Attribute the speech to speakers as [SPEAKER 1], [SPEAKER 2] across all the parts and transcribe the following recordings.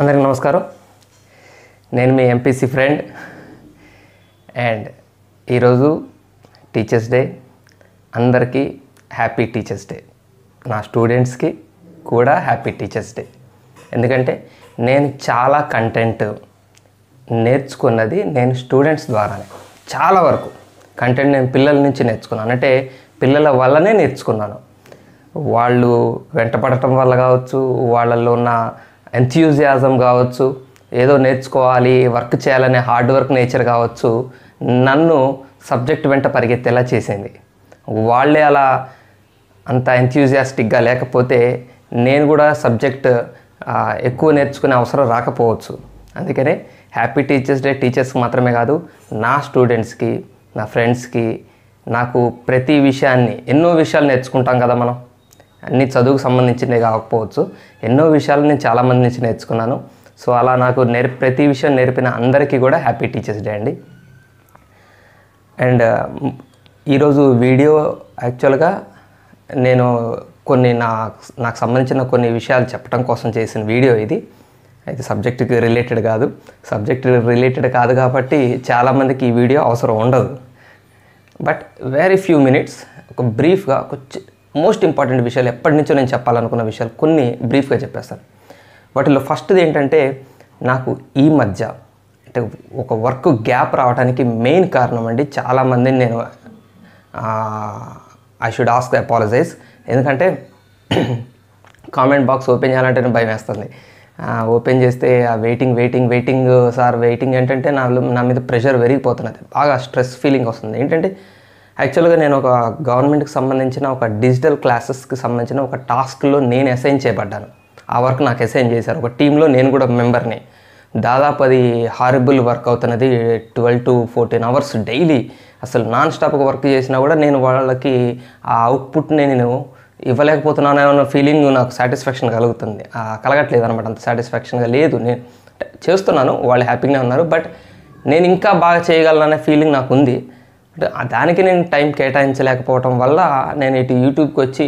[SPEAKER 1] అందరికి నమస్కారం నేను మీ ఎంపీసీ ఫ్రెండ్ అండ్ ఈరోజు టీచర్స్ డే అందరికీ హ్యాపీ టీచర్స్ డే నా స్టూడెంట్స్కి కూడా హ్యాపీ టీచర్స్ డే ఎందుకంటే నేను చాలా కంటెంట్ నేర్చుకున్నది నేను స్టూడెంట్స్ ద్వారానే చాలా వరకు కంటెంట్ నేను పిల్లల నుంచి నేర్చుకున్నాను అంటే పిల్లల వల్లనే నేర్చుకున్నాను వాళ్ళు వెంటపడటం వల్ల కావచ్చు వాళ్ళల్లో ఉన్న ఎంథ్యూజియాజం కావచ్చు ఏదో నేర్చుకోవాలి వర్క్ చేయాలనే హార్డ్ వర్క్ నేచర్ కావచ్చు నన్ను సబ్జెక్ట్ వెంట పరిగెత్తేలా చేసింది వాళ్ళే అలా అంత ఎంథ్యూజియాస్టిక్గా లేకపోతే నేను కూడా సబ్జెక్ట్ ఎక్కువ నేర్చుకునే అవసరం రాకపోవచ్చు అందుకనే హ్యాపీ టీచర్స్ డే టీచర్స్కి మాత్రమే కాదు నా స్టూడెంట్స్కి నా ఫ్రెండ్స్కి నాకు ప్రతి విషయాన్ని ఎన్నో విషయాలు నేర్చుకుంటాం కదా మనం అన్ని చదువుకు సంబంధించినవి కాకపోవచ్చు ఎన్నో విషయాలు నేను చాలామంది నుంచి నేర్చుకున్నాను సో అలా నాకు నేర్ ప్రతి విషయం నేర్పిన అందరికీ కూడా హ్యాపీ టీచర్స్ డే అండి అండ్ ఈరోజు వీడియో యాక్చువల్గా నేను కొన్ని నా నాకు సంబంధించిన కొన్ని విషయాలు చెప్పడం కోసం చేసిన వీడియో ఇది అయితే సబ్జెక్టుకి రిలేటెడ్ కాదు సబ్జెక్ట్ రిలేటెడ్ కాదు కాబట్టి చాలామందికి ఈ వీడియో అవసరం ఉండదు బట్ వెరీ ఫ్యూ మినిట్స్ ఒక బ్రీఫ్గా ఒక మోస్ట్ ఇంపార్టెంట్ విషయాలు ఎప్పటి నుంచో నేను చెప్పాలనుకున్న విషయాలు కొన్ని బ్రీఫ్గా చెప్పేస్తాను వాటిలో ఫస్ట్ది ఏంటంటే నాకు ఈ మధ్య అంటే ఒక వర్క్ గ్యాప్ రావడానికి మెయిన్ కారణం అండి చాలామందిని నేను ఐ షుడ్ ఆస్క్ అపాలజైజ్ ఎందుకంటే కామెంట్ బాక్స్ ఓపెన్ చేయాలంటే భయం వేస్తుంది ఓపెన్ చేస్తే ఆ waiting waiting waiting sir waiting ఏంటంటే నా నా మీద ప్రెషర్ పెరిగిపోతున్నది బాగా స్ట్రెస్ ఫీలింగ్ వస్తుంది ఏంటంటే యాక్చువల్గా నేను ఒక గవర్నమెంట్కి సంబంధించిన ఒక డిజిటల్ క్లాసెస్కి సంబంధించిన ఒక టాస్క్లో నేను అసైన్ చేయబడ్డాను ఆ వర్క్ నాకు అసైన్ చేశారు ఒక టీంలో నేను కూడా మెంబర్ని దాదాపు అది హారిబుల్ వర్క్ అవుతున్నది twelve to fourteen hours daily అసలు నాన్ స్టాప్గా వర్క్ చేసినా కూడా నేను వాళ్ళకి ఆ అవుట్పుట్ నేను ఇవ్వలేకపోతున్నాను అన్న ఫీలింగ్ నాకు సాటిస్ఫాక్షన్ కలుగుతుంది కలగట్లేదు అనమాట అంత సాటిస్ఫాక్షన్గా లేదు నేను చేస్తున్నాను వాళ్ళు హ్యాపీగానే ఉన్నారు బట్ నేను ఇంకా బాగా చేయగలననే ఫీలింగ్ నాకు ఉంది దానికి నేను టైం కేటాయించలేకపోవటం వల్ల నేను ఇటు యూట్యూబ్కి వచ్చి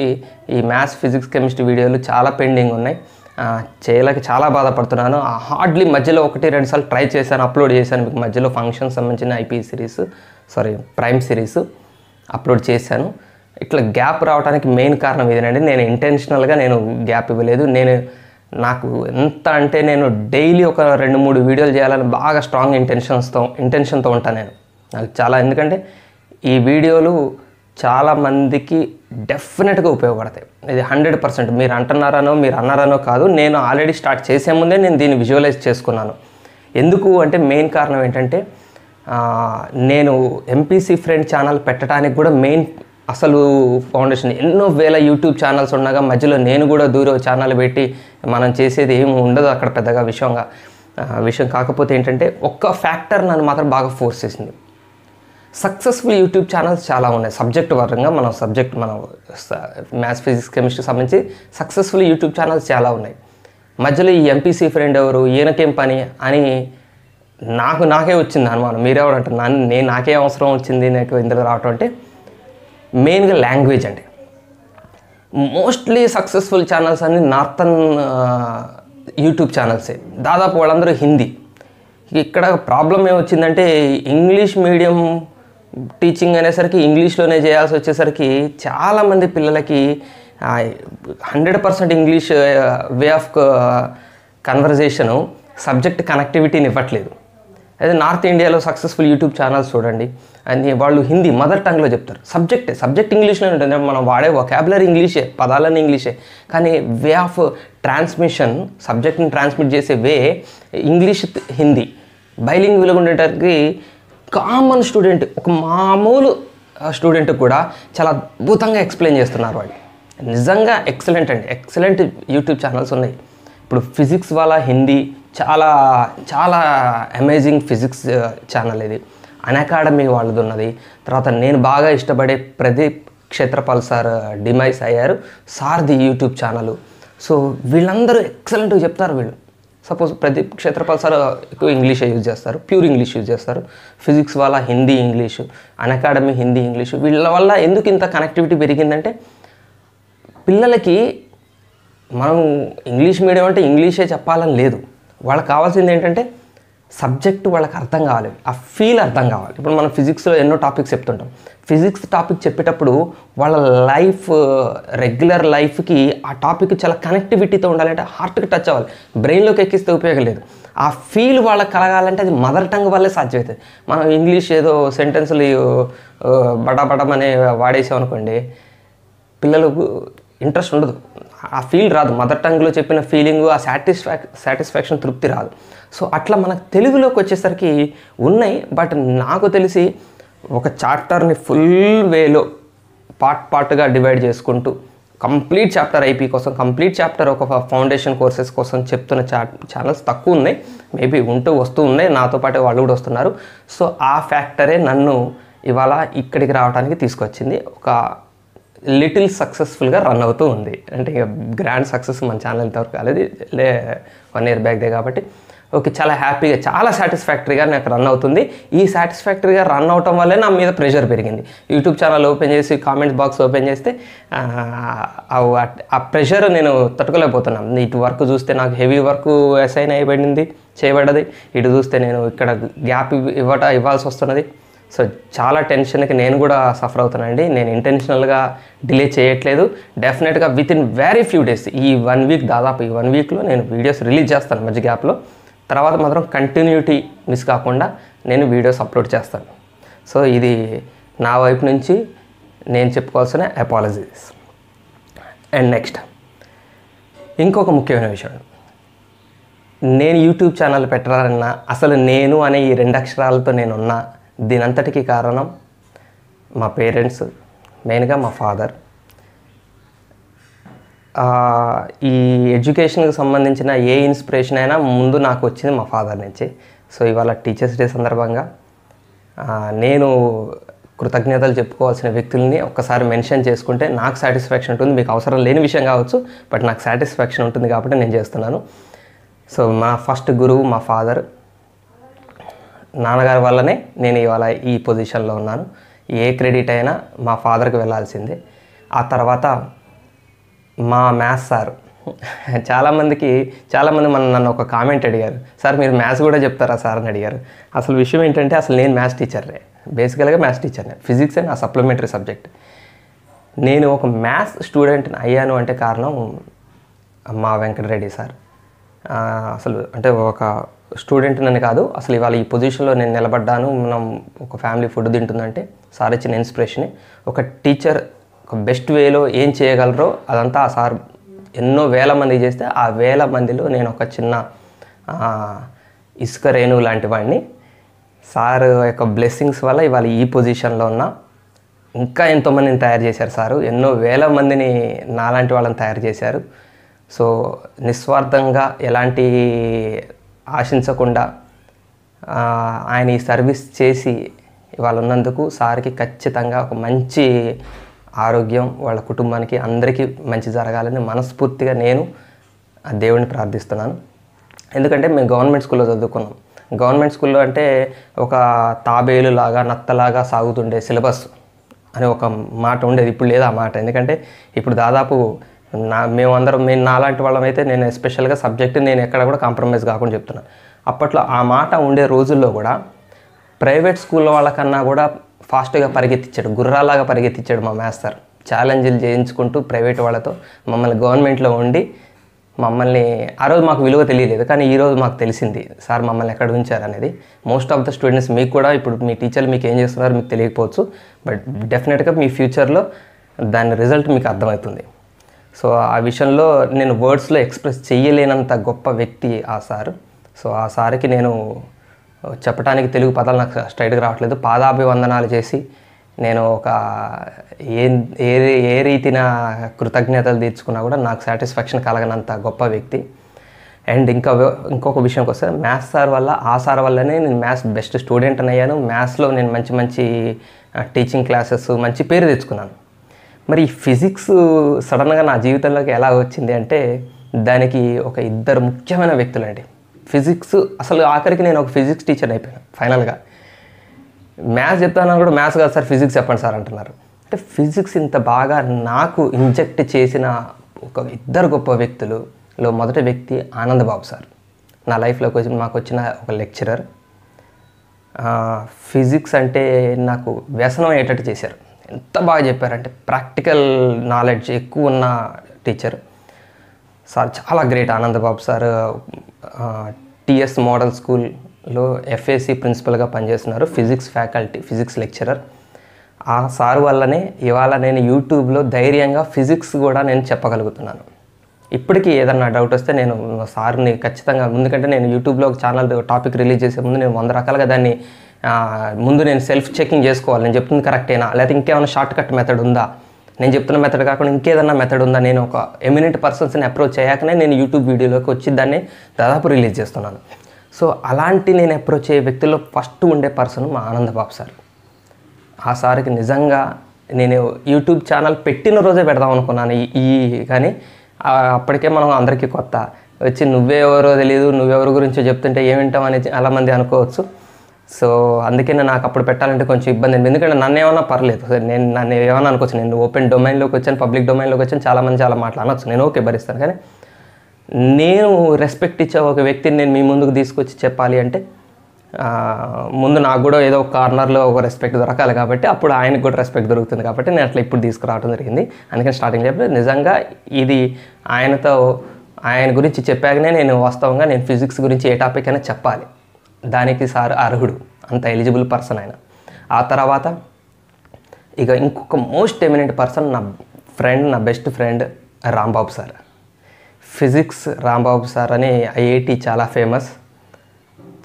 [SPEAKER 1] ఈ మ్యాథ్స్ ఫిజిక్స్ కెమిస్ట్రీ వీడియోలు చాలా పెండింగ్ ఉన్నాయి చేయలేక చాలా బాధపడుతున్నాను హార్డ్లీ మధ్యలో ఒకటి రెండు సార్లు ట్రై చేశాను అప్లోడ్ చేశాను మీకు మధ్యలో ఫంక్షన్ సంబంధించిన IP series sorry prime series upload చేశాను ఇట్లా గ్యాప్ రావడానికి మెయిన్ కారణం ఇదేనండి నేను ఇంటెన్షనల్గా నేను గ్యాప్ ఇవ్వలేదు నేను నాకు ఎంత అంటే నేను డైలీ ఒక రెండు మూడు వీడియోలు చేయాలని బాగా స్ట్రాంగ్ ఇంటెన్షన్స్తో ఇంటెన్షన్తో ఉంటాను నేను నాకు చాలా ఎందుకంటే ఈ వీడియోలు చాలామందికి డెఫినెట్గా ఉపయోగపడతాయి ఇది హండ్రెడ్ పర్సెంట్ మీరు అంటున్నారనో మీరు అన్నారనో కాదు నేను ఆల్రెడీ స్టార్ట్ చేసే ముందే నేను దీన్ని విజువలైజ్ చేసుకున్నాను ఎందుకు అంటే మెయిన్ కారణం ఏంటంటే నేను ఎంపీసీ ఫ్రెండ్ ఛానల్ పెట్టడానికి కూడా మెయిన్ అసలు ఫౌండేషన్ ఎన్నో వేల యూట్యూబ్ ఛానల్స్ ఉండగా మధ్యలో నేను కూడా దూరం ఛానల్ పెట్టి మనం చేసేది ఏమి ఉండదు అక్కడ పెద్దగా విషయంగా విషయం కాకపోతే ఏంటంటే ఒక్క ఫ్యాక్టర్ నన్ను మాత్రం బాగా ఫోర్స్ చేసింది సక్సెస్ఫుల్ యూట్యూబ్ ఛానల్స్ చాలా ఉన్నాయి సబ్జెక్ట్ పరంగా మనం సబ్జెక్ట్ మనం మ్యాథ్స్ ఫిజిక్స్ కెమిస్ట్రీ సంబంధించి సక్సెస్ఫుల్ యూట్యూబ్ ఛానల్స్ చాలా ఉన్నాయి మధ్యలో ఈ ఎంపీసీ ఫ్రెండ్ ఎవరు ఈయనకేం పని అని నాకు నాకే వచ్చింది అనుమానం మీరెవరంటారు నన్ను నేను నాకే అవసరం వచ్చింది నాకు ఇందులో రావటం అంటే మెయిన్గా లాంగ్వేజ్ అండి మోస్ట్లీ సక్సెస్ఫుల్ ఛానల్స్ అన్ని నార్థన్ యూట్యూబ్ ఛానల్సే దాదాపు వాళ్ళందరూ హిందీ ఇక్కడ ప్రాబ్లం ఏమొచ్చిందంటే ఇంగ్లీష్ మీడియం టీచింగ్ అనేసరికి ఇంగ్లీష్లోనే చేయాల్సి వచ్చేసరికి చాలామంది పిల్లలకి hundred percent English way of conversation subject కనెక్టివిటీని ఇవ్వట్లేదు అదే నార్త్ ఇండియాలో సక్సెస్ఫుల్ యూట్యూబ్ ఛానల్స్ చూడండి అని వాళ్ళు హిందీ మదర్ టంగ్లో చెప్తారు సబ్జెక్టే సబ్జెక్ట్ ఇంగ్లీష్లోనే ఉంటుంది మనం వాడే వొకాబులరీ ఇంగ్లీషే పదాలన్నీ ఇంగ్లీషే కానీ వే ఆఫ్ ట్రాన్స్మిషన్ సబ్జెక్ట్ని ట్రాన్స్మిట్ చేసే వే ఇంగ్లీష్ హిందీ బైలింగ్ విలువ కామన్ స్టూడెంట్ ఒక మామూలు స్టూడెంట్ కూడా చాలా అద్భుతంగా ఎక్స్ప్లెయిన్ చేస్తున్నారు వాళ్ళు నిజంగా ఎక్సలెంట్ అండి ఎక్సలెంట్ యూట్యూబ్ ఛానల్స్ ఉన్నాయి ఇప్పుడు ఫిజిక్స్ వాళ్ళ హిందీ చాలా చాలా అమేజింగ్ ఫిజిక్స్ ఛానల్ ఇది అకాడమీ వాళ్ళది ఉన్నది తర్వాత నేను బాగా ఇష్టపడే ప్రదీప్ క్షేత్రపాల్ సార్ డిమైస్ అయ్యారు సార్ది యూట్యూబ్ ఛానల్ సో వీళ్ళందరూ ఎక్సలెంట్గా చెప్తారు వీళ్ళు సపోజ్ ప్రతి క్షేత్రపాల సార్ ఎక్కువ ఇంగ్లీషే యూజ్ చేస్తారు ప్యూర్ ఇంగ్లీష్ యూజ్ చేస్తారు ఫిజిక్స్ వాళ్ళ Hindi English academy Hindi English వీళ్ళ వల్ల ఎందుకు ఇంత కనెక్టివిటీ పెరిగిందంటే పిల్లలకి మనం ఇంగ్లీష్ మీడియం అంటే ఇంగ్లీషే చెప్పాలని లేదు వాళ్ళకి కావాల్సింది ఏంటంటే సబ్జెక్ట్ వాళ్ళకి అర్థం కావాలి ఆ ఫీల్ అర్థం కావాలి ఇప్పుడు మనం ఫిజిక్స్లో ఎన్నో టాపిక్స్ చెప్తుంటాం ఫిజిక్స్ టాపిక్ చెప్పేటప్పుడు వాళ్ళ లైఫ్ రెగ్యులర్ లైఫ్కి ఆ టాపిక్ చాలా కనెక్టివిటీతో ఉండాలంటే హార్ట్కి టచ్ అవ్వాలి బ్రెయిన్లోకి ఎక్కిస్తే ఉపయోగం లేదు ఆ ఫీల్ వాళ్ళకి కలగాలంటే అది మదర్ టంగ్ వల్లే సాధ్యమవుతుంది మనం ఇంగ్లీష్ ఏదో సెంటెన్స్లు బడబడమనే వాడేసాం అనుకోండి పిల్లలకు ఇంట్రెస్ట్ ఉండదు ఆ ఫీల్ రాదు మదర్ టంగ్లో చెప్పిన ఫీలింగ్ ఆ సాటిస్ఫాక్ సాటిస్ఫాక్షన్ తృప్తి రాదు సో అట్లా మనకు తెలుగులోకి వచ్చేసరికి ఉన్నాయి బట్ నాకు తెలిసి ఒక చాప్టర్ని ఫుల్ వేలో పార్ట్ పార్ట్గా డివైడ్ చేసుకుంటూ కంప్లీట్ చాప్టర్ ఐపీ కోసం కంప్లీట్ చాప్టర్ ఒక ఫౌండేషన్ కోర్సెస్ కోసం చెప్తున్న చా ఛానల్స్ తక్కువ ఉన్నాయి మేబీ ఉంటూ వస్తూ ఉన్నాయి నాతో పాటు వాళ్ళు కూడా వస్తున్నారు సో ఆ ఫ్యాక్టరే నన్ను ఇవాళ ఇక్కడికి రావడానికి తీసుకొచ్చింది ఒక లిటిల్ సక్సెస్ఫుల్గా రన్ అవుతూ ఉంది అంటే ఇక గ్రాండ్ సక్సెస్ మన ఛానల్ ఇంతవరకు కాలేదు లే వన్ ఇయర్ బ్యాక్దే కాబట్టి ఓకే చాలా హ్యాపీగా చాలా సాటిస్ఫాక్టరీగా నాకు రన్ అవుతుంది ఈ సాటిస్ఫాక్టరీగా రన్ అవటం వల్లే నా మీద ప్రెషర్ పెరిగింది యూట్యూబ్ ఛానల్ ఓపెన్ చేసి కామెంట్స్ బాక్స్ ఓపెన్ చేస్తే ఆ ప్రెషర్ నేను తట్టుకోలేకపోతున్నాను ఇటు వర్క్ చూస్తే నాకు హెవీ వర్క్ అసైన్ అయ్యబడింది చేయబడ్డది ఇటు చూస్తే నేను ఇక్కడ గ్యాప్ ఇవ్వట ఇవ్వాల్సి వస్తున్నది సో చాలా టెన్షన్కి నేను కూడా సఫర్ అవుతానండి నేను ఇంటెన్షనల్గా డిలే చేయట్లేదు డెఫినెట్గా with in very few days ఈ వన్ వీక్ దాదాపు ఈ వన్ వీక్లో నేను వీడియోస్ రిలీజ్ చేస్తాను మధ్య గ్యాప్లో తర్వాత మాత్రం కంటిన్యూటీ మిస్ కాకుండా నేను వీడియోస్ అప్లోడ్ చేస్తాను సో ఇది నా వైపు నుంచి నేను చెప్పుకోవాల్సిన అపాలజీస్ అండ్ నెక్స్ట్ ఇంకొక ముఖ్యమైన విషయం నేను యూట్యూబ్ ఛానల్ పెట్టాలన్నా అసలు నేను అనే ఈ రెండు అక్షరాలతో నేనున్నా దీనంతటికి కారణం మా పేరెంట్స్ మెయిన్గా మా ఫాదర్ ఈ ఎడ్యుకేషన్కి సంబంధించిన ఏ ఇన్స్పిరేషన్ అయినా ముందు నాకు వచ్చింది మా ఫాదర్ నుంచి సో ఇవాళ టీచర్స్ డే సందర్భంగా నేను కృతజ్ఞతలు చెప్పుకోవాల్సిన వ్యక్తుల్ని ఒక్కసారి మెన్షన్ చేసుకుంటే నాకు సాటిస్ఫాక్షన్ ఉంటుంది మీకు అవసరం లేని విషయం కావచ్చు బట్ నాకు సాటిస్ఫాక్షన్ ఉంటుంది కాబట్టి నేను చేస్తున్నాను సో మా ఫస్ట్ గురువు మా ఫాదర్ నాన్నగారి వల్లనే నేను ఇవాళ ఈ పొజిషన్లో ఉన్నాను ఏ క్రెడిట్ అయినా మా ఫాదర్కి వెళ్ళాల్సిందే ఆ తర్వాత మా మ్యాథ్స్ సార్ చాలామందికి చాలామంది మన నన్ను ఒక కామెంట్ అడిగారు సార్ మీరు మ్యాథ్స్ కూడా చెప్తారా సార్ అని అడిగారు అసలు విషయం ఏంటంటే అసలు నేను మ్యాథ్స్ టీచర్రే బేసికల్గా మ్యాథ్స్ టీచర్నే ఫిజిక్స్ నా సప్లిమెంటరీ సబ్జెక్ట్ నేను ఒక మ్యాథ్స్ స్టూడెంట్ని అయ్యాను అంటే కారణం మా వెంకటరెడ్డి సార్ అసలు అంటే ఒక స్టూడెంట్ నన్ను కాదు అసలు ఇవాళ ఈ పొజిషన్లో నేను నిలబడ్డాను మనం ఒక ఫ్యామిలీ ఫుడ్ తింటుందంటే సార్ ఇచ్చిన ఇన్స్పిరేషనే ఒక టీచర్ ఒక బెస్ట్ వేలో ఏం చేయగలరో అదంతా ఆ సార్ ఎన్నో వేల మంది చేస్తే ఆ వేల మందిలో నేను ఒక చిన్న ఇసుక రేణువు లాంటి వాడిని సార్ యొక్క బ్లెస్సింగ్స్ వల్ల ఇవాళ ఈ పొజిషన్లో ఉన్నా ఇంకా ఎంతోమందిని తయారు చేశారు సారు ఎన్నో వేల మందిని నాలాంటి వాళ్ళని తయారు చేశారు సో నిస్వార్థంగా ఎలాంటి ఆశించకుండా ఆయన ఈ సర్వీస్ చేసి ఇవాళ ఉన్నందుకు సార్కి ఖచ్చితంగా ఒక మంచి ఆరోగ్యం వాళ్ళ కుటుంబానికి అందరికీ మంచి జరగాలని మనస్ఫూర్తిగా నేను ఆ దేవుడిని ప్రార్థిస్తున్నాను ఎందుకంటే మేము గవర్నమెంట్ స్కూల్లో చదువుకున్నాం గవర్నమెంట్ స్కూల్లో అంటే ఒక తాబేలు లాగా నత్తలాగా సాగుతుండే సిలబస్ అనే ఒక మాట ఉండేది ఇప్పుడు లేదు ఆ మాట ఎందుకంటే ఇప్పుడు దాదాపు నా మేమందరం మేము నాలాంటి వాళ్ళం అయితే నేను ఎస్పెషల్గా సబ్జెక్ట్ నేను ఎక్కడ కూడా కాంప్రమైజ్ కాకుండా చెప్తున్నాను అప్పట్లో ఆ మాట ఉండే రోజుల్లో కూడా ప్రైవేట్ స్కూల్ వాళ్ళకన్నా కూడా ఫాస్ట్గా పరిగెత్తించాడు గుర్రాలాగా పరిగెత్తించాడు మా మాస్టర్ ఛాలెంజ్లు చేయించుకుంటూ ప్రైవేట్ వాళ్ళతో మమ్మల్ని గవర్నమెంట్లో ఉండి మమ్మల్ని ఆ రోజు మాకు విలువ తెలియలేదు కానీ ఈరోజు మాకు తెలిసింది సార్ మమ్మల్ని ఎక్కడ ఉంచారనేది మోస్ట్ ఆఫ్ ద స్టూడెంట్స్ మీకు కూడా ఇప్పుడు మీ టీచర్లు మీకు ఏం చేస్తున్నారో మీకు తెలియకపోవచ్చు బట్ డెఫినెట్గా మీ ఫ్యూచర్లో దాని రిజల్ట్ మీకు అర్థమవుతుంది సో ఆ విషయంలో నేను వర్డ్స్లో ఎక్స్ప్రెస్ చేయలేనంత గొప్ప వ్యక్తి ఆ సారు సో ఆ సార్కి నేను చెప్పడానికి తెలుగు పదాలు నాకు స్ట్రైట్గా రావట్లేదు పాదాభివందనాలు చేసి నేను ఒక ఏ ఏ ఏ రీతిన కృతజ్ఞతలు తీర్చుకున్నా కూడా నాకు సాటిస్ఫాక్షన్ కలగనంత గొప్ప వ్యక్తి అండ్ ఇంకా ఇంకొక విషయంకి వస్తే మ్యాథ్స్ సార్ వల్ల ఆ సార్ వల్లనే నేను మ్యాథ్స్ బెస్ట్ స్టూడెంట్ అని అయ్యాను మ్యాథ్స్లో నేను మంచి మంచి టీచింగ్ క్లాసెస్ మంచి పేరు తెచ్చుకున్నాను మరి ఫిజిక్స్ సడన్గా నా జీవితంలోకి ఎలా వచ్చింది అంటే దానికి ఒక ఇద్దరు ముఖ్యమైన వ్యక్తులండి ఫిజిక్స్ అసలు ఆఖరికి నేను ఒక ఫిజిక్స్ టీచర్ అయిపోయాను ఫైనల్గా మ్యాథ్స్ చెప్తాను కూడా మ్యాథ్స్ కాదు సార్ ఫిజిక్స్ చెప్పండి సార్ అంటున్నారు అంటే ఫిజిక్స్ ఇంత బాగా నాకు ఇంజెక్ట్ చేసిన ఒక ఇద్దరు గొప్ప వ్యక్తులులో మొదటి వ్యక్తి ఆనందబాబు సార్ నా లైఫ్లోకి వచ్చి మాకు వచ్చిన ఒక లెక్చరర్ ఫిజిక్స్ అంటే నాకు వ్యసనం అయ్యేటట్టు చేశారు ఎంత బాగా చెప్పారంటే ప్రాక్టికల్ నాలెడ్జ్ ఎక్కువ ఉన్న టీచర్ సార్ చాలా great Anandababu sir TS model స్కూల్లో ఎఫ్ఏసి ప్రిన్సిపల్గా పనిచేస్తున్నారు ఫిజిక్స్ ఫ్యాకల్టీ ఫిజిక్స్ లెక్చరర్ ఆ సార్ వల్లనే ఇవాళ నేను యూట్యూబ్లో ధైర్యంగా ఫిజిక్స్ కూడా నేను చెప్పగలుగుతున్నాను ఇప్పటికీ ఏదన్నా డౌట్ వస్తే నేను సార్ని ఖచ్చితంగా ఎందుకంటే నేను యూట్యూబ్లో ఒక ఛానల్ టాపిక్ రిలీజ్ చేసే ముందు నేను వంద రకాలుగా దాన్ని ముందు నేను సెల్ఫ్ చెకింగ్ చేసుకోవాలి నేను చెప్తుంది కరెక్టేనా లేకపోతే ఇంకేమైనా షార్ట్ కట్ మెథడ్ ఉందా నేను చెప్తున్న మెథడ్ కాకుండా ఇంకేదన్నా మెథడ్ ఉందా నేను ఒక ఎమినెంట్ పర్సన్స్ని అప్రోచ్ అయ్యాకనే నేను యూట్యూబ్ వీడియోలోకి వచ్చి దాన్ని దాదాపు రిలీజ్ చేస్తున్నాను సో అలాంటి నేను అప్రోచ్ అయ్యే వ్యక్తుల్లో ఫస్ట్ ఉండే పర్సన్ మా ఆనందబాబు సార్ ఆ సార్కి నిజంగా నేను యూట్యూబ్ ఛానల్ పెట్టిన రోజే పెడదాం అనుకున్నాను ఈ కానీ అప్పటికే మనం అందరికీ కొత్త వచ్చి నువ్వే ఎవరో తెలియదు నువ్వెవరి గురించో చెప్తుంటే ఏమింటాం అని చాలామంది అనుకోవచ్చు సో అందుకనే నాకు అప్పుడు పెట్టాలంటే కొంచెం ఇబ్బంది అయింది ఎందుకంటే నన్ను ఏమన్నా పర్లేదు నేను నన్ను ఏమన్నా అనుకోవచ్చు నేను ఓపెన్ డొమైన్లోకి వచ్చాను పబ్లిక్ డొమైన్లోకి వచ్చాను చాలామంది చాలా మాటలు అనొచ్చు నేను ఓకే భరిస్తాను కానీ నేను రెస్పెక్ట్ ఇచ్చే ఒక వ్యక్తిని నేను మీ ముందుకు తీసుకొచ్చి చెప్పాలి అంటే ముందు నాకు కూడా ఏదో ఒక కార్నర్లో ఒక రెస్పెక్ట్ దొరకాలి కాబట్టి అప్పుడు ఆయనకు కూడా రెస్పెక్ట్ దొరుకుతుంది కాబట్టి నేను అట్లా ఇప్పుడు తీసుకురావడం జరిగింది అందుకని స్టార్టింగ్ చెప్పలేదు నిజంగా ఇది ఆయనతో ఆయన గురించి చెప్పాకనే నేను వాస్తవంగా నేను ఫిజిక్స్ గురించి ఏ టాపిక్ అయినా చెప్పాలి దానికి సార్ అర్హుడు అంత ఎలిజిబుల్ పర్సన్ ఆయన ఆ తర్వాత ఇక ఇంకొక మోస్ట్ ఎమినెంట్ పర్సన్ నా ఫ్రెండ్ నా best friend Rambabu sir physics Rambabu sir అని ఐఐటి చాలా ఫేమస్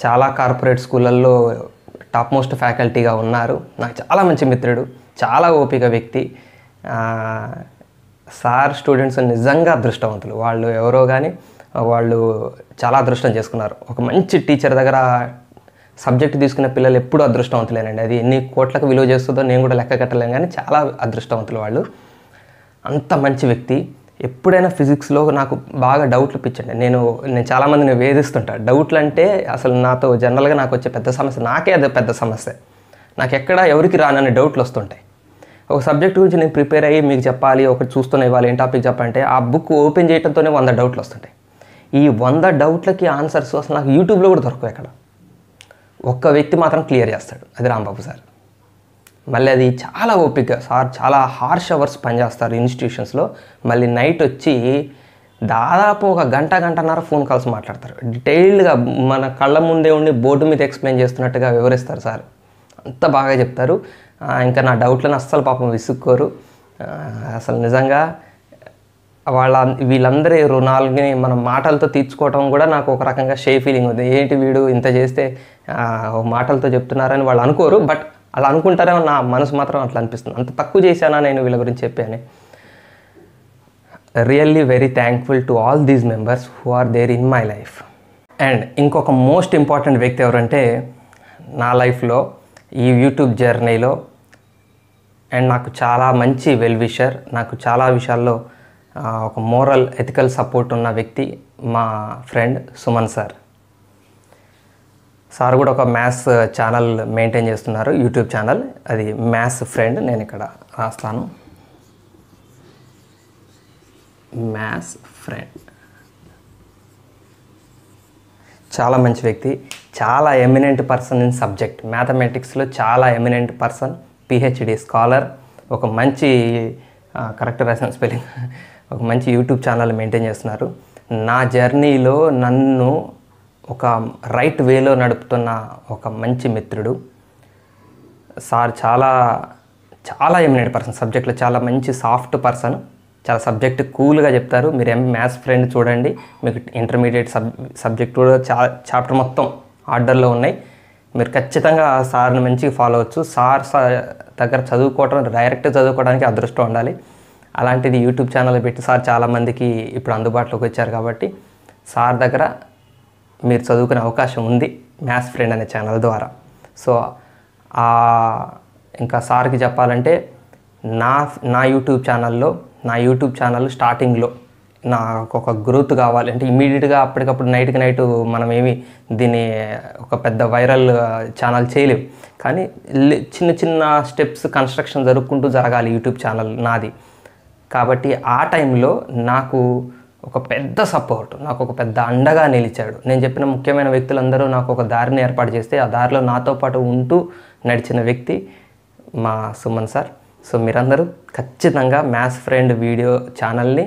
[SPEAKER 1] చాలా కార్పొరేట్ స్కూళ్ళల్లో టాప్ మోస్ట్ ఫ్యాకల్టీగా ఉన్నారు నాకు చాలా మంచి మిత్రుడు చాలా ఓపిక వ్యక్తి సార్ స్టూడెంట్స్ నిజంగా అదృష్టవంతులు వాళ్ళు ఎవరో కానీ వాళ్ళు చాలా అదృష్టం చేసుకున్నారు ఒక మంచి టీచర్ దగ్గర సబ్జెక్ట్ తీసుకున్న పిల్లలు ఎప్పుడూ అదృష్టవంతులేనండి అది ఎన్ని కోట్లకు విలువ చేస్తుందో నేను కూడా లెక్క కట్టలేం కానీ చాలా అదృష్టవంతులు వాళ్ళు అంత మంచి వ్యక్తి ఎప్పుడైనా ఫిజిక్స్లో నాకు బాగా డౌట్లు పిచ్చండి నేను నేను చాలామందిని వేధిస్తుంటా డౌట్లు అంటే అసలు నాతో జనరల్గా నాకు వచ్చే పెద్ద సమస్య నాకే అది పెద్ద సమస్య నాకు ఎక్కడ ఎవరికి రానని డౌట్లు వస్తుంటాయి ఒక సబ్జెక్ట్ గురించి నేను ప్రిపేర్ అయ్యి మీకు చెప్పాలి ఒకటి చూస్తూనే ఇవ్వాలి ఏం టాపిక్ చెప్పాలంటే ఆ బుక్ ఓపెన్ చేయడంతోనే వంద డౌట్లు వస్తుంటాయి ఈ వంద డౌట్లకి ఆన్సర్స్ అసలు నాకు యూట్యూబ్లో కూడా దొరకవు ఎక్కడ ఒక్క వ్యక్తి మాత్రం క్లియర్ చేస్తాడు అది రాంబాబు సార్ మళ్ళీ అది చాలా ఓపిక సార్ చాలా హార్ష్ అవర్స్ పనిచేస్తారు ఇన్స్టిట్యూషన్స్లో మళ్ళీ నైట్ వచ్చి దాదాపు ఒక గంట గంటన్నర ఫోన్ కాల్స్ మాట్లాడతారు డీటెయిల్డ్గా మన కళ్ళ ముందే ఉండి బోర్డు మీద ఎక్స్ప్లెయిన్ చేస్తున్నట్టుగా వివరిస్తారు సార్ అంత బాగా చెప్తారు ఇంకా నా డౌట్లను అస్సలు పాపం విసుక్కోరు అసలు నిజంగా వాళ్ళ వీళ్ళందరి రుణాలని మనం మాటలతో తీర్చుకోవటం కూడా నాకు ఒక రకంగా షే ఫీలింగ్ ఉంది ఏంటి వీడు ఇంత చేస్తే మాటలతో చెప్తున్నారని వాళ్ళు అనుకోరు బట్ అలా అనుకుంటారేమో నా మనసు మాత్రం అట్లా అనిపిస్తుంది అంత తక్కువ చేశానా నేను వీళ్ళ గురించి చెప్పాను really very thankful to all these members who are there in my life and ఇంకొక మోస్ట్ ఇంపార్టెంట్ వ్యక్తి ఎవరంటే నా లైఫ్లో ఈ యూట్యూబ్ జర్నీలో అండ్ నాకు చాలా మంచి వెల్ విషర్ నాకు చాలా విషయాల్లో ఒక మోరల్ ఎథికల్ సపోర్ట్ ఉన్న వ్యక్తి మా ఫ్రెండ్ సుమన్ సార్ సార్ కూడా ఒక మ్యాథ్స్ ఛానల్ మెయింటైన్ చేస్తున్నారు యూట్యూబ్ ఛానల్ అది మ్యాథ్స్ ఫ్రెండ్ నేను ఇక్కడ రాస్తాను మ్యాథ్స్ ఫ్రెండ్ చాలా మంచి వ్యక్తి చాలా ఎమినెంట్ పర్సన్ ఇన్ సబ్జెక్ట్ మ్యాథమెటిక్స్లో చాలా ఎమినెంట్ పర్సన్ పిహెచ్డి స్కాలర్ ఒక మంచి కరెక్ట్ రాసిన స్పెల్లింగ్ ఒక మంచి యూట్యూబ్ ఛానల్ మెయింటైన్ చేస్తున్నారు నా జర్నీలో నన్ను ఒక రైట్ వేలో నడుపుతున్న ఒక మంచి మిత్రుడు సార్ చాలా చాలా ఎమినేట్ పర్సన్ సబ్జెక్ట్లో చాలా మంచి సాఫ్ట్ పర్సన్ చాలా సబ్జెక్ట్ కూల్గా చెప్తారు మీరు ఎం మ్యాథ్స్ ఫ్రెండ్ చూడండి మీకు ఇంటర్మీడియట్ సబ్ సబ్జెక్ట్ కూడా చా చాప్టర్ మొత్తం ఆర్డర్లో ఉన్నాయి మీరు ఖచ్చితంగా సార్ని మంచిగా ఫాలో అవచ్చు సార్ దగ్గర చదువుకోవడం డైరెక్ట్ చదువుకోవడానికి అదృష్టం ఉండాలి అలాంటిది యూట్యూబ్ ఛానల్ పెట్టి సార్ చాలామందికి ఇప్పుడు అందుబాటులోకి వచ్చారు కాబట్టి సార్ దగ్గర మీరు చదువుకునే అవకాశం ఉంది మ్యాథ్స్ ఫ్రెండ్ అనే ఛానల్ ద్వారా సో ఇంకా సార్కి చెప్పాలంటే నా నా యూట్యూబ్ ఛానల్లో నా యూట్యూబ్ ఛానల్ స్టార్టింగ్లో నాకు ఒక గ్రోత్ కావాలి అంటే ఇమీడియట్గా అప్పటికప్పుడు నైట్కి నైట్ మనం ఏమి దీన్ని ఒక పెద్ద వైరల్ ఛానల్ చేయలేం కానీ చిన్న చిన్న స్టెప్స్ కన్స్ట్రక్షన్ జరుపుకుంటూ జరగాలి యూట్యూబ్ ఛానల్ నాది కాబట్టి ఆ టైంలో నాకు ఒక పెద్ద సపోర్ట్ నాకు ఒక పెద్ద అండగా నిలిచాడు నేను చెప్పిన ముఖ్యమైన వ్యక్తులందరూ నాకు ఒక దారిని ఏర్పాటు చేస్తే ఆ దారిలో నాతో పాటు ఉంటూ నడిచిన వ్యక్తి మా సుమన్ సార్ సో మీరందరూ ఖచ్చితంగా మ్యాథ్స్ ఫ్రెండ్ వీడియో ఛానల్ని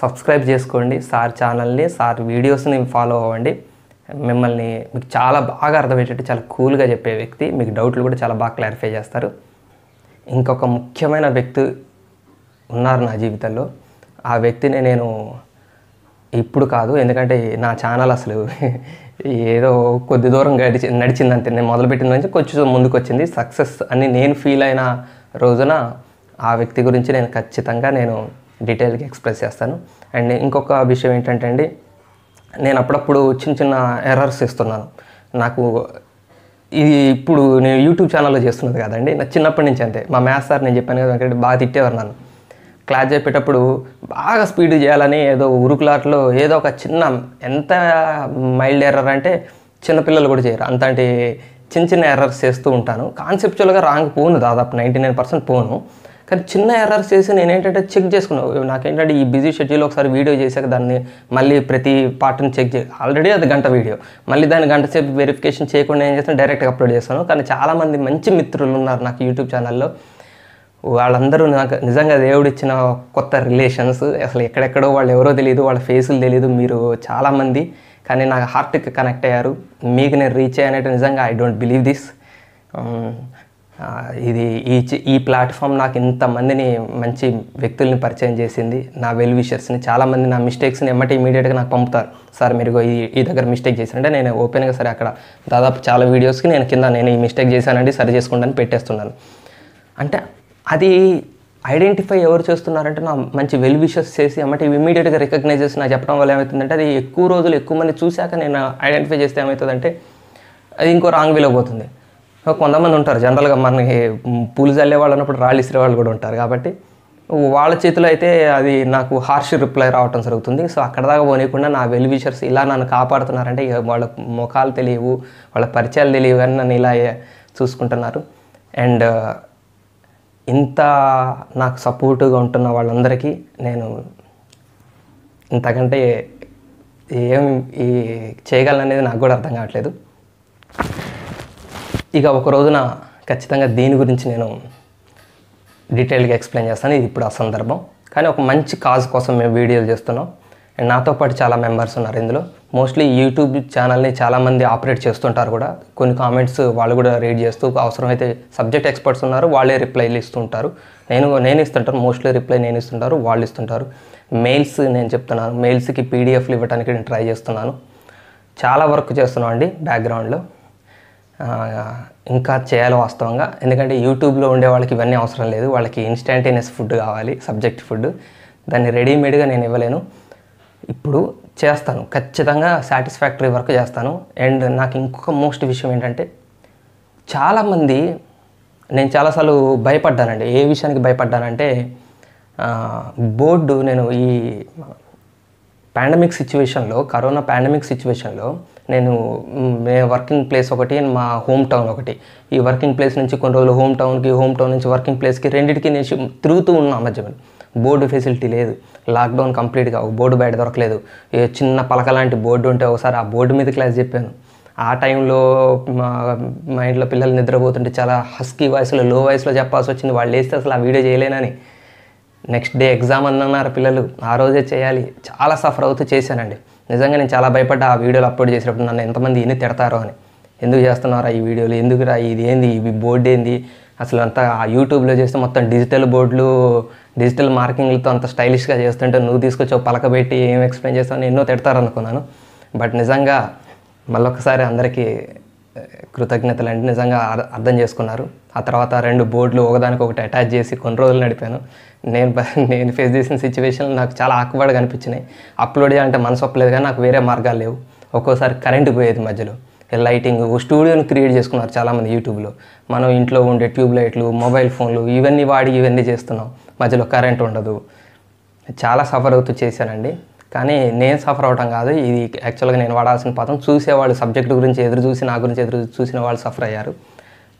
[SPEAKER 1] సబ్స్క్రైబ్ చేసుకోండి సార్ ఛానల్ని సార్ వీడియోస్ని ఫాలో అవ్వండి మిమ్మల్ని మీకు చాలా బాగా అర్థమయ్యేటట్టు చాలా కూల్గా చెప్పే వ్యక్తి మీకు డౌట్లు కూడా చాలా బాగా క్లారిఫై చేస్తారు ఇంకొక ముఖ్యమైన వ్యక్తి ఉన్నారు నా జీవితంలో ఆ వ్యక్తిని నేను ఇప్పుడు కాదు ఎందుకంటే నా ఛానల్ అసలు ఏదో కొద్ది దూరం గడిచి అంతే నేను మొదలుపెట్టిన నుంచి కొంచెం ముందుకు వచ్చింది సక్సెస్ అని నేను ఫీల్ అయిన రోజున ఆ వ్యక్తి గురించి నేను ఖచ్చితంగా నేను డీటెయిల్గా ఎక్స్ప్రెస్ చేస్తాను అండ్ ఇంకొక విషయం ఏంటంటే అండి నేను అప్పుడప్పుడు చిన్న చిన్న ఎర్రర్స్ ఇస్తున్నాను నాకు ఇది ఇప్పుడు నేను యూట్యూబ్ ఛానల్లో చేస్తున్నది కదండి నా చిన్నప్పటి నుంచి అంతే మా మ్యాథ్స్ సార్ నేను చెప్పాను కదా బాగా తిట్టేవారు నన్ను క్లాస్ చెప్పేటప్పుడు బాగా స్పీడ్ చేయాలని ఏదో ఉరుకులాట్లో ఏదో ఒక చిన్న ఎంత మైల్డ్ ఎర్రర్ అంటే చిన్నపిల్లలు కూడా చేయరు అంతటి చిన్న చిన్న ఎర్రర్స్ చేస్తూ ఉంటాను కాన్సెప్చువల్గా రాంగ్ పోను దాదాపు నైంటీ నైన్ పర్సెంట్ పోను కానీ చిన్న ఎర్రర్స్ చేసి నేను ఏంటంటే చెక్ చేసుకున్నాను నాకేంటంటే ఈ బిజీ షెడ్యూల్ ఒకసారి వీడియో చేశాక దాన్ని మళ్ళీ ప్రతి పార్ట్ని చెక్ చే ఆల్రెడీ అది గంట వీడియో మళ్ళీ దాన్ని గంట సేపు వెరిఫికేషన్ చేయకుండా ఏం చేస్తాను డైరెక్ట్గా అప్లోడ్ చేస్తాను కానీ చాలామంది మంచి మిత్రులు ఉన్నారు నాకు యూట్యూబ్ ఛానల్లో వాళ్ళందరూ నాకు నిజంగా దేవుడిచ్చిన కొత్త రిలేషన్స్ అసలు ఎక్కడెక్కడో వాళ్ళు ఎవరో తెలియదు వాళ్ళ ఫేసులు తెలియదు మీరు చాలామంది కానీ నాకు హార్ట్కి కనెక్ట్ అయ్యారు మీకు నేను రీచ్ అయ్యానంటే నిజంగా ఐ డోంట్ బిలీవ్ దిస్ ఇది ఈ ఈ ప్లాట్ఫామ్ నాకు ఇంతమందిని మంచి వ్యక్తుల్ని పరిచయం చేసింది నా వెల్ విషర్స్ని చాలామంది నా మిస్టేక్స్ని ఎమ్మటి ఇమీడియట్గా నాకు పంపుతారు సార్ మీరు ఈ ఈ దగ్గర మిస్టేక్ చేశారంటే నేను ఓపెన్గా సరే అక్కడ దాదాపు చాలా వీడియోస్కి నేను కింద నేను ఈ మిస్టేక్ చేశానండి సరి చేసుకుంటాను పెట్టేస్తున్నాను అంటే అది ఐడెంటిఫై ఎవరు చేస్తున్నారంటే నా మంచి వెల్ విషెస్ చేసి అమ్మటి ఇమీడియట్గా రికగ్నైజ్ చేసి నా చెప్పడం వల్ల ఏమవుతుందంటే అది ఎక్కువ రోజులు ఎక్కువ మంది చూశాక నేను ఐడెంటిఫై చేస్తే ఏమవుతుందంటే అది ఇంకో రాంగ్ విలో పోతుంది కొంతమంది ఉంటారు జనరల్గా మనకి పూలు చల్లే వాళ్ళు అన్నప్పుడు రాళ్ళు ఇసిరే వాళ్ళు కూడా ఉంటారు కాబట్టి వాళ్ళ చేతిలో అయితే అది నాకు హార్ష్ రిప్లై రావటం జరుగుతుంది సో అక్కడ దాకా పోనీయకుండా నా వెల్ విషర్స్ ఇలా నన్ను కాపాడుతున్నారంటే వాళ్ళ ముఖాలు తెలియవు వాళ్ళ పరిచయాలు తెలియవు కానీ నన్ను ఇలా చూసుకుంటున్నారు అండ్ ఇంత నాకు సపోర్టుగా ఉంటున్న వాళ్ళందరికీ నేను ఇంతకంటే ఏం ఈ చేయగలననేది నాకు కూడా అర్థం కావట్లేదు ఇక ఒక రోజున ఖచ్చితంగా దీని గురించి నేను డీటెయిల్గా ఎక్స్ప్లెయిన్ చేస్తాను ఇది ఇప్పుడు ఆ సందర్భం కానీ ఒక మంచి కాజ్ కోసం మేము వీడియోలు చేస్తున్నాం అండ్ నాతో పాటు చాలా మెంబర్స్ ఉన్నారు ఇందులో మోస్ట్లీ యూట్యూబ్ ఛానల్ని చాలామంది ఆపరేట్ చేస్తుంటారు కూడా కొన్ని కామెంట్స్ వాళ్ళు కూడా రీడ్ చేస్తూ అవసరమైతే సబ్జెక్ట్ ఎక్స్పర్ట్స్ ఉన్నారు వాళ్ళే రిప్లైలు ఇస్తుంటారు నేను నేను ఇస్తుంటాను మోస్ట్లీ రిప్లై నేను ఇస్తుంటారు వాళ్ళు ఇస్తుంటారు మెయిల్స్ నేను చెప్తున్నాను మెయిల్స్కి పీడిఎఫ్లు ఇవ్వడానికి నేను ట్రై చేస్తున్నాను చాలా వర్క్ చేస్తున్నాం అండి బ్యాక్గ్రౌండ్లో ఇంకా చేయాలి వాస్తవంగా ఎందుకంటే యూట్యూబ్లో ఉండే వాళ్ళకి ఇవన్నీ అవసరం లేదు వాళ్ళకి ఇన్స్టాంటేనియస్ ఫుడ్ కావాలి సబ్జెక్ట్ ఫుడ్ దాన్ని రెడీమేడ్గా నేను ఇవ్వలేను ఇప్పుడు చేస్తాను ఖచ్చితంగా సాటిస్ఫాక్టరీ వర్క్ చేస్తాను అండ్ నాకు ఇంకొక మోస్ట్ విషయం ఏంటంటే చాలామంది నేను చాలాసార్లు భయపడ్డానండి ఏ విషయానికి భయపడ్డానంటే బోర్డు నేను ఈ పాండమిక్ సిచ్యువేషన్లో కరోనా పాండమిక్ సిచ్యువేషన్లో నేను వర్కింగ్ ప్లేస్ ఒకటి మా హోమ్ టౌన్ ఒకటి ఈ వర్కింగ్ ప్లేస్ నుంచి కొన్ని రోజులు హోమ్ టౌన్కి హోమ్ టౌన్ నుంచి వర్కింగ్ ప్లేస్కి రెండింటికి నేను తిరుగుతూ ఉన్నాను మధ్య బోర్డు ఫెసిలిటీ లేదు లాక్డౌన్ కంప్లీట్గా ఒక బోర్డు బయట దొరకలేదు చిన్న పలక లాంటి బోర్డు ఉంటే ఒకసారి ఆ బోర్డు మీద క్లాస్ చెప్పాను ఆ టైంలో మా మా ఇంట్లో పిల్లలు నిద్రపోతుంటే చాలా హస్కీ వాయిస్లో లో వాయిస్లో చెప్పాల్సి వచ్చింది వాళ్ళు వేస్తే అసలు ఆ వీడియో చేయలేనని నెక్స్ట్ డే ఎగ్జామ్ అన్నారు పిల్లలు ఆ రోజే చేయాలి చాలా సఫర్ అవుతూ చేశానండి నిజంగా నేను చాలా భయపడ్డా ఆ వీడియోలు అప్లోడ్ చేసేటప్పుడు నన్ను ఎంతమంది ఎన్ని తిడతారో అని ఎందుకు చేస్తున్నారా ఈ వీడియోలు ఎందుకురా ఇది ఏంది ఇవి బోర్డు ఏంది అసలు అంతా ఆ యూట్యూబ్లో చేస్తే మొత్తం డిజిటల్ బోర్డులు డిజిటల్ మార్కింగ్లతో అంత స్టైలిష్గా చేస్తుంటే నువ్వు తీసుకొచ్చి పలకబెట్టి ఏం ఎక్స్ప్లెయిన్ చేస్తావు ఎన్నో తిడతారనుకున్నాను బట్ నిజంగా మళ్ళొకసారి అందరికీ కృతజ్ఞతలు అంటే నిజంగా అర్థం చేసుకున్నారు ఆ తర్వాత రెండు బోర్డులు ఒకదానికి ఒకటి అటాచ్ చేసి కొన్ని రోజులు నడిపాను నేను నేను ఫేస్ చేసిన సిచ్యువేషన్లు నాకు చాలా ఆకుబాటుగా అనిపించినాయి అప్లోడ్ చేయాలంటే మనసు ఒప్పలేదు కానీ నాకు వేరే మార్గాలు లేవు ఒక్కోసారి కరెంటు పోయేది మధ్యలో లైటింగ్ స్టూడియోని క్రియేట్ చేసుకున్నారు చాలామంది యూట్యూబ్లో మనం ఇంట్లో ఉండే ట్యూబ్ లైట్లు మొబైల్ ఫోన్లు ఇవన్నీ వాడి ఇవన్నీ చేస్తున్నాం మధ్యలో కరెంట్ ఉండదు చాలా సఫర్ అవుతూ చేశానండి కానీ నేను సఫర్ అవ్వడం కాదు ఇది యాక్చువల్గా నేను వాడాల్సిన పదం చూసేవాళ్ళు సబ్జెక్ట్ గురించి ఎదురు చూసి నా గురించి ఎదురు చూసిన వాళ్ళు సఫర్ అయ్యారు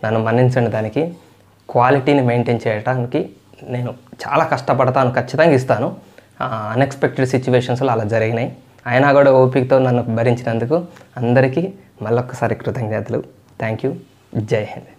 [SPEAKER 1] నన్ను మన్నించండి దానికి క్వాలిటీని మెయింటైన్ చేయడానికి నేను చాలా కష్టపడతాను ఖచ్చితంగా ఇస్తాను అన్ఎక్స్పెక్టెడ్ సిచ్యువేషన్స్లో అలా జరిగినాయి అయినా కూడా ఓపికతో నన్ను భరించినందుకు అందరికీ మళ్ళొక్కసారి కృతజ్ఞతలు థ్యాంక్ యూ జై హింద్